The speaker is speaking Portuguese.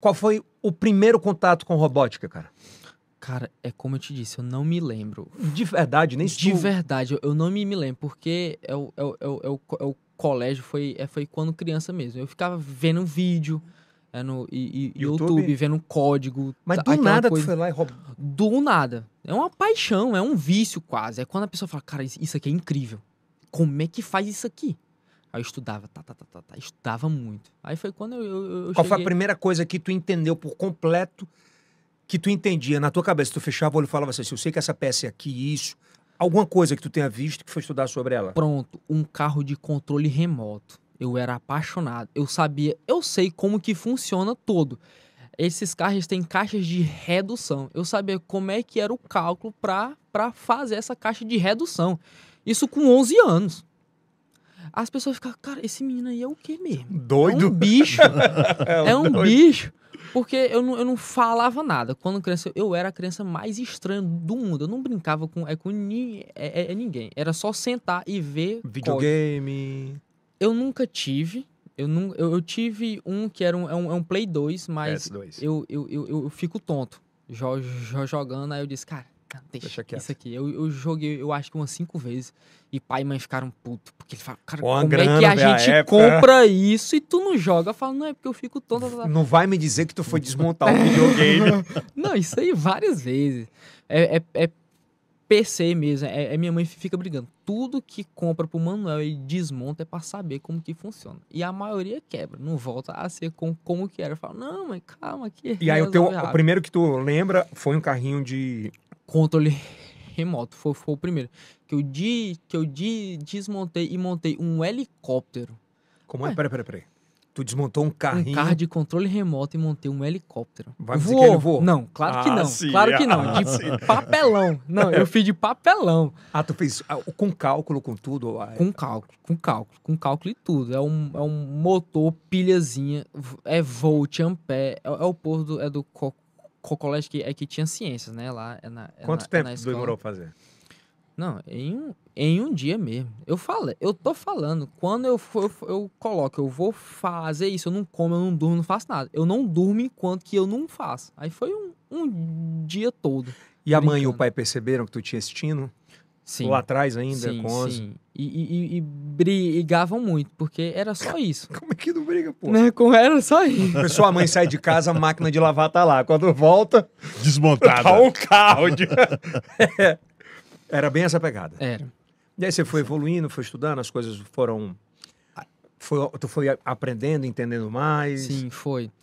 Qual foi o primeiro contato com robótica, cara? Cara, é como eu te disse, eu não me lembro. De verdade, nem De tu... verdade, eu não me, me lembro, porque é, é o, é o, é o, é o colégio foi, é, foi quando criança mesmo. Eu ficava vendo um vídeo é, no, e, e YouTube? YouTube? vendo um código. Mas do nada coisa... tu foi lá e roubou. Do nada. É uma paixão, é um vício quase. É quando a pessoa fala, cara, isso aqui é incrível. Como é que faz isso aqui? Aí eu estudava, tá, tá, tá, tá, tá, estudava muito. Aí foi quando eu, eu, eu Qual cheguei... foi a primeira coisa que tu entendeu por completo, que tu entendia na tua cabeça? Tu fechava o olho e falava assim, eu sei que essa peça é aqui, isso. Alguma coisa que tu tenha visto que foi estudar sobre ela? Pronto, um carro de controle remoto. Eu era apaixonado. Eu sabia, eu sei como que funciona todo. Esses carros têm caixas de redução. Eu sabia como é que era o cálculo para fazer essa caixa de redução. Isso com 11 anos as pessoas ficavam, cara, esse menino aí é o quê mesmo? Doido. É um bicho. É, é um, bicho. Porque eu não, eu não falava nada. Quando criança, eu era a criança mais estranha do mundo. Eu não brincava com, é, com ni, é, é, é ninguém. Era só sentar e ver. Videogame. Eu nunca tive. Eu, não, eu, eu, tive um que era um, é um, é um Play 2, mas é, Eu, eu, eu, eu, fico tonto jo, jo, jogando. Aí eu disse, cara, deixa, deixa quieto. Isso aqui. Eu, eu, joguei, eu acho que umas cinco vezes. E pai e mãe ficaram puto. Porque ele fala, cara, como grana, é que a gente compra isso e tu não joga? Eu falo, não, é porque eu fico todo. Não vai me dizer que tu foi desmontar o videogame. não, isso aí várias vezes. É, é, é PC mesmo. É, é, minha mãe fica brigando. Tudo que compra pro Manuel e desmonta é pra saber como que funciona. E a maioria quebra, não volta a ser com, como que era. Fala, não, mãe, calma aqui. É e aí o, teu, o primeiro que tu lembra foi um carrinho de controle remoto. Foi, foi o primeiro. Que eu, de, que eu de, desmontei e montei um helicóptero. Como é? é? Peraí, peraí, peraí. Tu desmontou um carrinho. Um carro de controle remoto e montei um helicóptero. Vai voou. Que ele voou? Não, claro ah, que não. Sim. Claro que não. Ah, de ah, papelão. Não, eu fiz de papelão. Ah, tu fez ah, com cálculo, com tudo? É? Com cálculo, com cálculo, com cálculo e tudo. É um, é um motor, pilhazinha, é volt, ampere, é, é o povo do, é do colégio que, é que tinha ciências, né? Lá é na, é Quanto na, é tempo na demorou fazer? Não, em um, em um dia mesmo. Eu falei, eu tô falando, quando eu, for, eu, eu coloco, eu vou fazer isso, eu não como, eu não durmo, não faço nada. Eu não durmo enquanto que eu não faço. Aí foi um, um dia todo. E brincando. a mãe e o pai perceberam que tu tinha esse tino? Sim. ou atrás ainda, sim, com 11. Sim. E, e, e, brigavam muito, porque era só isso. Como é que não briga, pô? Né? Como era só isso. Sua mãe sai de casa, a máquina de lavar tá lá. Quando volta... Desmontada. Tá um carro. De... é. Era bem essa pegada. Era. E aí você foi evoluindo, foi estudando, as coisas foram... Foi, tu foi aprendendo, entendendo mais? Sim, foi.